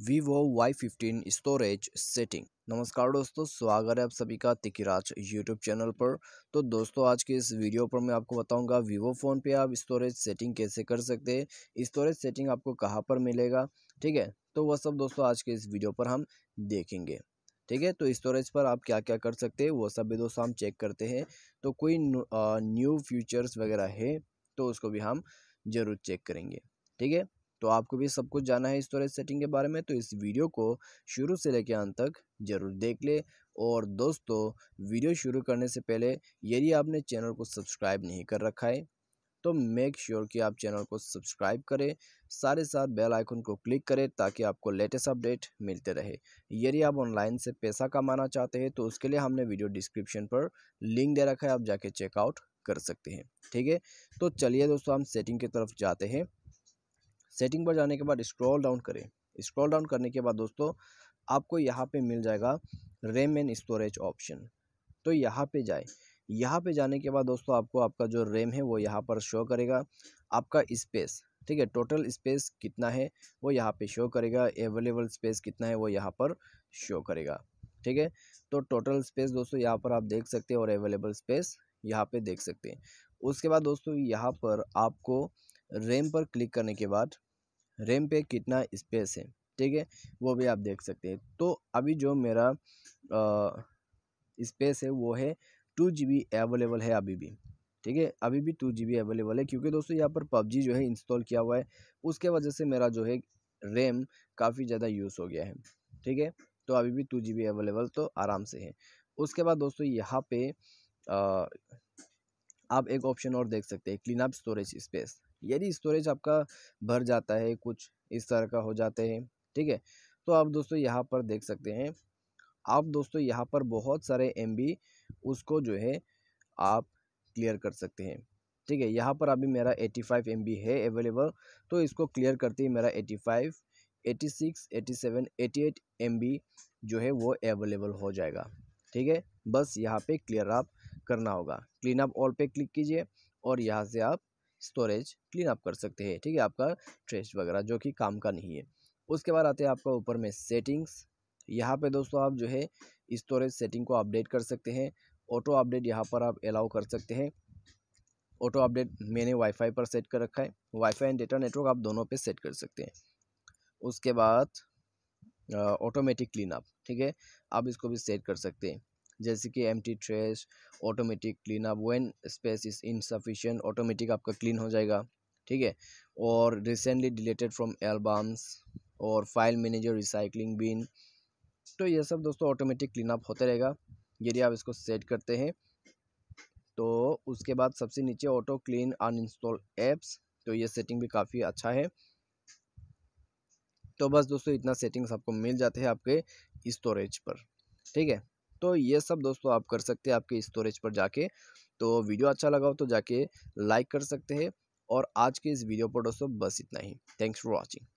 vivo y15 storage setting नमस्कार दोस्तों स्वागत है आप सभी का तिकिराज यूट्यूब चैनल पर तो दोस्तों आज के इस वीडियो पर मैं आपको बताऊंगा vivo फ़ोन पे आप स्टोरेज सेटिंग कैसे कर सकते हैं स्टोरेज सेटिंग आपको कहाँ पर मिलेगा ठीक है तो वह सब दोस्तों आज के इस वीडियो पर हम देखेंगे ठीक है तो स्टोरेज पर आप क्या क्या कर सकते हैं वो सब भी दोस्तों हम चेक करते हैं तो कोई न्यू फ्यूचर्स वगैरह है तो उसको भी हम ज़रूर चेक करेंगे ठीक है तो आपको भी सब कुछ जाना है स्टोरेज सेटिंग के बारे में तो इस वीडियो को शुरू से लेकर अंत तक ज़रूर देख ले और दोस्तों वीडियो शुरू करने से पहले यदि आपने चैनल को सब्सक्राइब नहीं कर रखा है तो मेक श्योर sure कि आप चैनल को सब्सक्राइब करें सारे साथ बेल आइकन को क्लिक करें ताकि आपको लेटेस्ट अपडेट मिलते रहे यदि आप ऑनलाइन से पैसा कमाना चाहते हैं तो उसके लिए हमने वीडियो डिस्क्रिप्शन पर लिंक दे रखा है आप जाके चेकआउट कर सकते हैं ठीक है तो चलिए दोस्तों हम सेटिंग की तरफ जाते हैं सेटिंग पर जाने के बाद स्क्रॉल डाउन करें स्क्रॉल डाउन करने के बाद दोस्तों आपको यहाँ पे मिल जाएगा रैम एंड स्टोरेज ऑप्शन तो यहाँ पे जाए यहाँ पे जाने के बाद दोस्तों आपको आपका जो रैम है वो यहाँ पर शो करेगा आपका स्पेस ठीक है टोटल स्पेस कितना है वो यहाँ पे शो करेगा अवेलेबल स्पेस कितना है वो यहाँ पर शो करेगा ठीक है तो टोटल स्पेस दोस्तों यहाँ पर आप देख सकते हैं और अवेलेबल स्पेस यहाँ पे देख सकते हैं उसके बाद दोस्तों यहाँ पर आपको रैम पर क्लिक करने के बाद रैम पे कितना स्पेस है ठीक है वो भी आप देख सकते हैं तो अभी जो मेरा स्पेस है वो है टू जी बी अवेलेबल है अभी भी ठीक है अभी भी टू जी बी अवेलेबल है क्योंकि दोस्तों यहाँ पर पबजी जो है इंस्टॉल किया हुआ है उसके वजह से मेरा जो है रैम काफ़ी ज़्यादा यूज़ हो गया है ठीक है तो अभी भी टू जी बी अवेलेबल तो आराम से है उसके बाद दोस्तों यहाँ पे आ, आप एक ऑप्शन और देख सकते हैं क्लीन अप स्टोरेज स्पेस यदि स्टोरेज आपका भर जाता है कुछ इस तरह का हो जाते हैं ठीक है तो आप दोस्तों यहाँ पर देख सकते हैं आप दोस्तों यहाँ पर बहुत सारे एम उसको जो है आप क्लियर कर सकते हैं ठीक है यहाँ पर अभी मेरा 85 फाइव है अवेलेबल तो इसको क्लियर करते ही मेरा 85, 86, 87, 88 बी जो है वो अवेलेबल हो जाएगा ठीक है बस यहाँ पे क्लियर आप करना होगा क्लीन अप ऑल पे क्लिक कीजिए और यहाँ से आप स्टोरेज क्लीन अप कर सकते हैं ठीक है आपका ट्रेस वगैरह जो कि काम का नहीं है उसके बाद आते हैं आपका ऊपर में सेटिंग्स यहाँ पे दोस्तों आप जो है स्टोरेज सेटिंग को अपडेट कर सकते हैं ऑटो अपडेट यहाँ पर आप अलाउ कर सकते हैं ऑटो अपडेट मैंने वाईफाई पर सेट कर रखा है वाईफाई एंड डेटा नेटवर्क आप दोनों पे सेट कर सकते हैं उसके बाद ऑटोमेटिक क्लीन अप ठीक है आप इसको भी सेट कर सकते हैं जैसे कि empty trash automatic clean up when space is insufficient automatic आपका क्लीन हो जाएगा ठीक है और रिसेंटली डिलेटेड फ्रॉम एल्बम्स और फाइल मैनेजर रिसाइकलिंग बिन तो ये सब दोस्तों ऑटोमेटिक क्लीन अप होता रहेगा यदि आप इसको सेट करते हैं तो उसके बाद सबसे नीचे auto clean uninstall apps तो ये सेटिंग भी काफ़ी अच्छा है तो बस दोस्तों इतना सेटिंग्स आपको मिल जाते हैं आपके स्टोरेज पर ठीक है तो ये सब दोस्तों आप कर सकते हैं आपके स्टोरेज पर जाके तो वीडियो अच्छा लगा हो तो जाके लाइक कर सकते हैं और आज के इस वीडियो पर दोस्तों बस इतना ही थैंक्स फॉर वॉचिंग